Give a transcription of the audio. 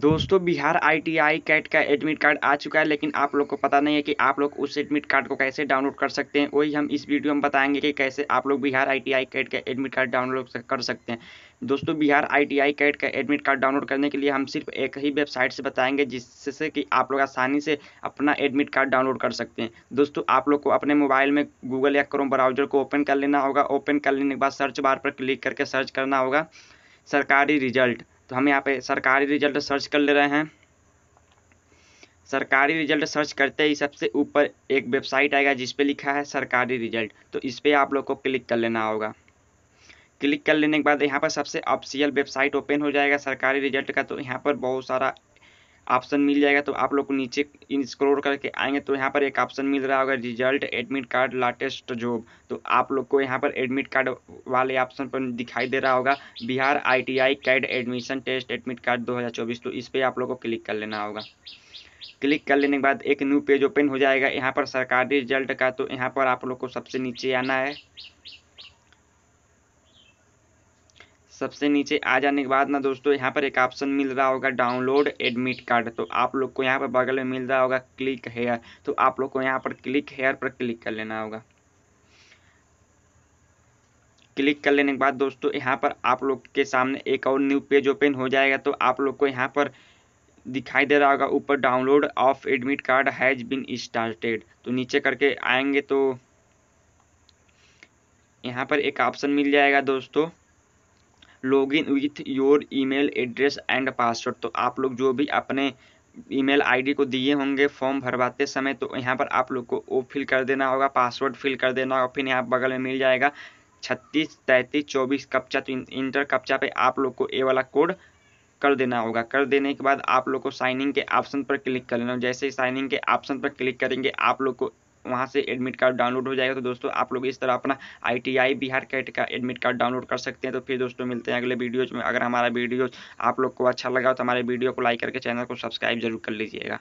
दोस्तों Bihar ITI CAT का admit card आ चुका है लेकिन आप लोग को पता नहीं है कि आप लोग उस एडमिट कार्ड को कैसे डाउनलोड कर सकते हैं वही हम इस वीडियो में बताएंगे कि कैसे आप लोग बिहार आईटीआई कैट का एडमिट कार्ड डाउनलोड कर सकते हैं दोस्तों बिहार आईटीआई कैट का एडमिट कार्ड डाउनलोड करने के लिए हम सिर्फ एक ही वेबसाइट से बताएंगे जिससे कि आप लोग आसानी से अपना एडमिट कार्ड डाउनलोड कर सकते हैं दोस्तों आप लोग को अपने मोबाइल में गूगल या क्रोम ब्राउजर को ओपन कर लेना होगा ओपन कर लेने के बाद सर्च बार पर क्लिक करके सर्च करना होगा सरकारी रिजल्ट तो हम यहाँ पे सरकारी रिजल्ट सर्च कर ले रहे हैं सरकारी रिजल्ट सर्च करते ही सबसे ऊपर एक वेबसाइट आएगा जिस पे लिखा है सरकारी रिजल्ट तो इस पर आप लोग को क्लिक कर लेना होगा क्लिक कर लेने के बाद यहाँ पर सबसे ऑफिशियल वेबसाइट ओपन हो जाएगा सरकारी रिजल्ट का तो यहाँ पर बहुत सारा ऑप्शन मिल जाएगा तो आप लोग को नीचे इन स्क्रोल करके आएंगे तो यहाँ पर एक ऑप्शन मिल रहा होगा result admit card latest job तो आप लोग को यहाँ पर एडमिट कार्ड वाले ऑप्शन पर दिखाई दे रहा होगा Bihar ITI CAT admission test admit card 2024 तो इस पर आप लोग को क्लिक कर लेना होगा क्लिक कर लेने के बाद एक न्यू पेज ओपन हो जाएगा यहाँ पर सरकारी रिजल्ट का तो यहाँ पर आप लोग को सबसे नीचे आना है सबसे नीचे आ जाने के बाद ना दोस्तों यहाँ पर एक ऑप्शन मिल रहा होगा डाउनलोड एडमिट कार्ड तो आप लोग को यहाँ पर बगल में मिल रहा होगा क्लिक हेयर तो आप लोग को यहाँ पर क्लिक हेयर पर क्लिक कर लेना होगा क्लिक कर लेने के बाद दोस्तों यहाँ पर आप लोग के सामने एक और न्यू पेज ओपन हो जाएगा तो आप लोग को यहाँ पर दिखाई दे रहा होगा ऊपर download of admit card has been started तो नीचे करके आएंगे तो यहाँ पर एक ऑप्शन मिल जाएगा दोस्तों log in with your email address and password तो आप लोग जो भी अपने ईमेल आईडी को दिए होंगे फॉर्म भरवाते समय तो यहाँ पर आप लोग को वो फिल कर देना होगा पासवर्ड फिल कर देना होगा फिर यहाँ बगल में मिल जाएगा छत्तीस तैंतीस चौबीस कप्चा तो इंटर कप्चा पे आप लोग को ए वाला कोड कर देना होगा कर देने के बाद आप लोग को साइनिंग के ऑप्शन पर क्लिक कर लेना जैसे ही साइनिंग के ऑप्शन पर क्लिक करेंगे आप लोग को वहाँ से एडमिट कार्ड डाउनलोड हो जाएगा तो दोस्तों आप लोग इस तरह अपना आई बिहार कैट का एडमिट कार्ड डाउनलोड कर सकते हैं तो फिर दोस्तों मिलते हैं अगले वीडियोज़ में अगर हमारा वीडियो आप लोग को अच्छा लगा तो हमारे वीडियो को लाइक करके चैनल को सब्सक्राइब जरूर कर लीजिएगा